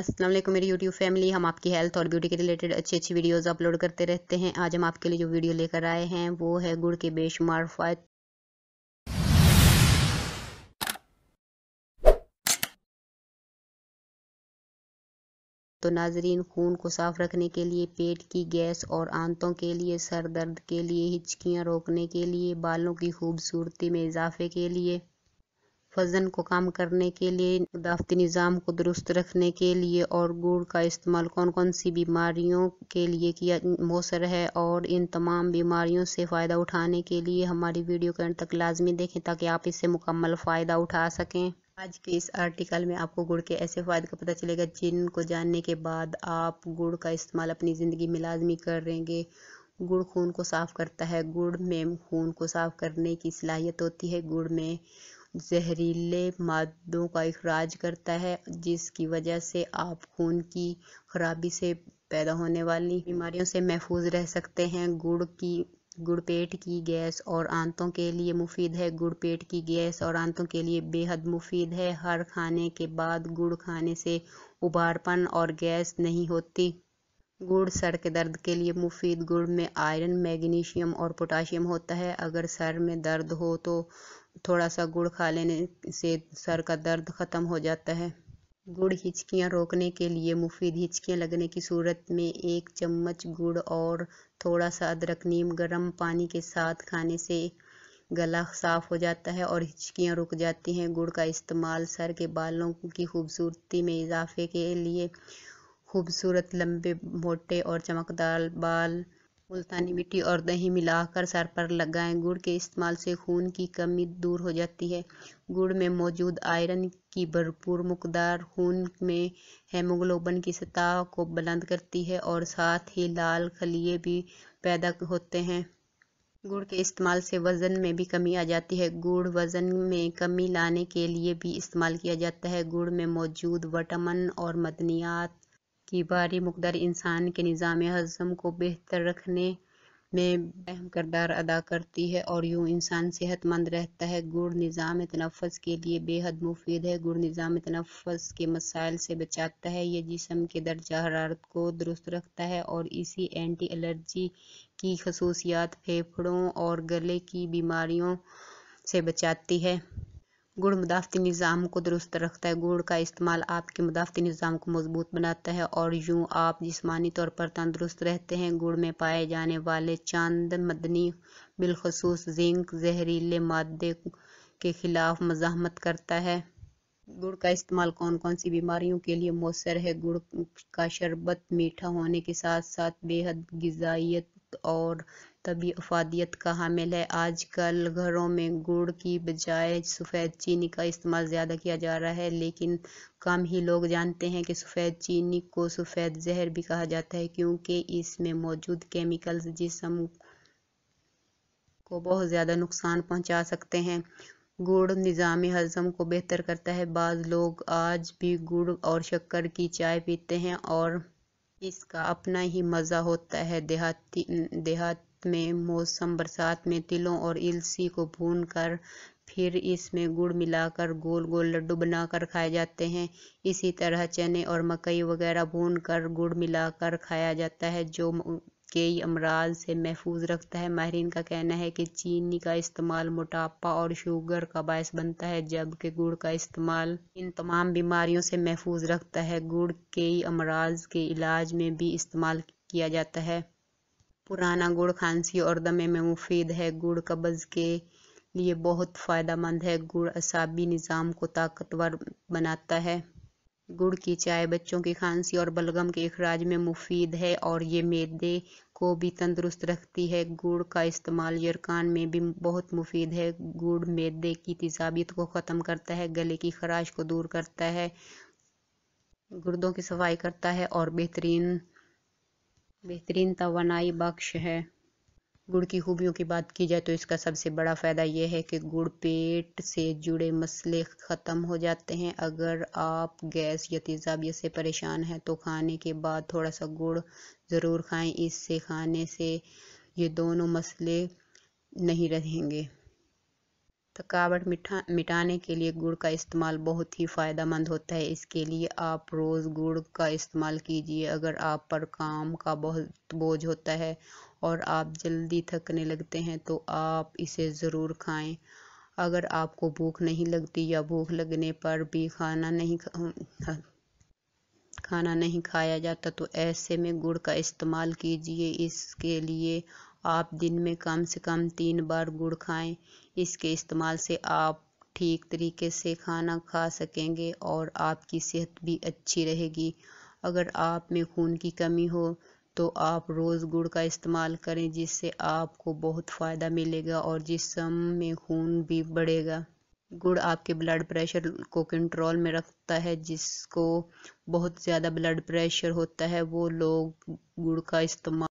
अस्सलाम वालेकुम मेरी यूट्यूब फैमिली हम आपकी हेल्थ और ब्यूटी के रिलेटेड अच्छी अच्छी वीडियोस अपलोड करते रहते हैं आज हम आपके लिए जो वीडियो लेकर आए हैं वो है गुड़ के बेशुमार फायद तो नाजरीन खून को साफ रखने के लिए पेट की गैस और आंतों के लिए सर दर्द के लिए हिचकियाँ रोकने के लिए बालों की खूबसूरती में इजाफे के लिए वज़न को कम करने के लिए दाफ्ती निज़ाम को दुरुस्त रखने के लिए और गुड़ का इस्तेमाल कौन कौन सी बीमारियों के लिए किया मौसर है और इन तमाम बीमारियों से फ़ायदा उठाने के लिए हमारी वीडियो के अंत तक लाजमी देखें ताकि आप इससे मुकम्मल फ़ायदा उठा सकें आज के इस आर्टिकल में आपको गुड़ के ऐसे फ़ायदे का पता चलेगा जिनको जानने के बाद आप गुड़ का इस्तेमाल अपनी ज़िंदगी में लाजमी करेंगे गुड़ खून को साफ़ करता है गुड़ में खून को साफ़ करने की सलाहियत होती है गुड़ में जहरीले मादों का इखराज करता है जिसकी वजह से आप खून की खराबी से पैदा होने वाली बीमारियों से महफूज रह सकते हैं गुड़ की गुड़ पेट की गैस और आंतों के लिए मुफीद है गुड़ पेट की गैस और आंतों के लिए बेहद मुफीद है हर खाने के बाद गुड़ खाने से उबारपन और गैस नहीं होती गुड़ सर के दर्द के लिए मुफीद गुड़ में आयरन मैग्नीशियम और पोटाशियम होता है अगर सर में दर्द हो तो थोड़ा सा गुड़ खा लेने से सर का दर्द ख़त्म हो जाता है गुड़ हिचकियाँ रोकने के लिए मुफीद हिचकियाँ लगने की सूरत में एक चम्मच गुड़ और थोड़ा सा अदरक नीम गर्म पानी के साथ खाने से गला साफ हो जाता है और हिचकियाँ रुक जाती हैं गुड़ का इस्तेमाल सर के बालों की खूबसूरती में इजाफे के लिए खूबसूरत लंबे मोटे और चमकदार बाल मुल्तानी मिट्टी और दही मिलाकर सर पर लगाएं गुड़ के इस्तेमाल से खून की कमी दूर हो जाती है गुड़ में मौजूद आयरन की भरपूर मकदार खून में हेमोग्लोबन की सतह को बुलंद करती है और साथ ही लाल खलिए भी पैदा होते हैं गुड़ के इस्तेमाल से वज़न में भी कमी आ जाती है गुड़ वज़न में कमी लाने के लिए भी इस्तेमाल किया जाता है गुड़ में मौजूद विटामिन और मदनियात की बारी मकदार इंसान के निज़ाम हज़म को बेहतर रखने में अहम करदार अदा करती है और यूँ इंसान सेहतमंद रहता है गुड़ निज़ाम तनफ़ के लिए बेहद मुफीद है गुड़ निज़ाम तनफ़ के मसाइल से बचाता है यह जिसम के दर्जा हरारत को दुरुस्त रखता है और इसी एंटी एलर्जी की खसूसियात फेफड़ों और गले की बीमारियों से बचाती है गुड़ मुदाफ़ती निज़ाम को दुरुस्त रखता है गुड़ का इस्तेमाल आपके मुदाफ़ती निज़ाम को मज़बूत बनाता है और यूँ आप जिसमानी तौर पर तंदुरुस्त रहते हैं गुड़ में पाए जाने वाले चांद मदनी बिलखसूस जिंक जहरीले मादे के ख़िलाफ़ मजामत करता है गुड़ का इस्तेमाल कौन कौन सी बीमारियों के लिए मौसर है गुड़ का शरबत मीठा होने के साथ साथ बेहद गजाइत और तभी अफादियत का हामिल है आजकल घरों में गुड़ की बजाय सफ़ेद चीनी का इस्तेमाल ज़्यादा किया जा रहा है लेकिन कम ही लोग जानते हैं कि सफ़ेद चीनी को सफ़ेद जहर भी कहा जाता है क्योंकि इसमें मौजूद केमिकल्स जिसम को बहुत ज़्यादा नुकसान पहुंचा सकते हैं गुड़ निज़ाम हज़म को बेहतर करता है बाद लोग आज भी गुड़ और शक्कर की चाय पीते हैं और इसका अपना ही मज़ा होता है देहाती देहाती में मौसम बरसात में तिलों और इलसी को भून कर फिर इसमें गुड़ मिलाकर गोल गोल लड्डू बनाकर खाए जाते हैं इसी तरह चने और मकई वगैरह भून कर गुड़ मिलाकर खाया जाता है जो कई अमराज से महफूज रखता है माहरीन का कहना है कि चीनी का इस्तेमाल मोटापा और शुगर का बायस बनता है जबकि गुड़ का इस्तेमाल इन तमाम बीमारियों से महफूज रखता है गुड़ कई अमराज के इलाज में भी इस्तेमाल किया जाता है पुराना गुड़ खांसी और दमे में मुफीद है गुड़ कब्ज़ के लिए बहुत फ़ायदेमंद है गुड़ असाबी निज़ाम को ताकतवर बनाता है गुड़ की चाय बच्चों की खांसी और बलगम के अखराज में मुफीद है और ये मैदे को भी तंदुरुस्त रखती है गुड़ का इस्तेमाल यरकान में भी बहुत मुफीद है गुड़ मैदे की तिजाबियत को ख़त्म करता है गले की खराश को दूर करता है गुर्दों की सफाई करता है और बेहतरीन बेहतरीन तोानाई बख्श है गुड़ की खूबियों की बात की जाए तो इसका सबसे बड़ा फ़ायदा यह है कि गुड़ पेट से जुड़े मसले ख़त्म हो जाते हैं अगर आप गैस या तेज़ाबियत से परेशान हैं तो खाने के बाद थोड़ा सा गुड़ ज़रूर खाएं इससे खाने से ये दोनों मसले नहीं रहेंगे थकावट मिठा मिटाने के लिए गुड़ का इस्तेमाल बहुत ही फ़ायदेमंद होता है इसके लिए आप रोज़ गुड़ का इस्तेमाल कीजिए अगर आप पर काम का बहुत बोझ होता है और आप जल्दी थकने लगते हैं तो आप इसे ज़रूर खाएं अगर आपको भूख नहीं लगती या भूख लगने पर भी खाना नहीं खा, खाना नहीं खाया जाता तो ऐसे में गुड़ का इस्तेमाल कीजिए इसके लिए आप दिन में कम से कम तीन बार गुड़ खाएं इसके इस्तेमाल से आप ठीक तरीके से खाना खा सकेंगे और आपकी सेहत भी अच्छी रहेगी अगर आप में खून की कमी हो तो आप रोज़ गुड़ का इस्तेमाल करें जिससे आपको बहुत फ़ायदा मिलेगा और जिसम में खून भी बढ़ेगा गुड़ आपके ब्लड प्रेशर को कंट्रोल में रखता है जिसको बहुत ज़्यादा ब्लड प्रेशर होता है वो लोग गुड़ का इस्तेमाल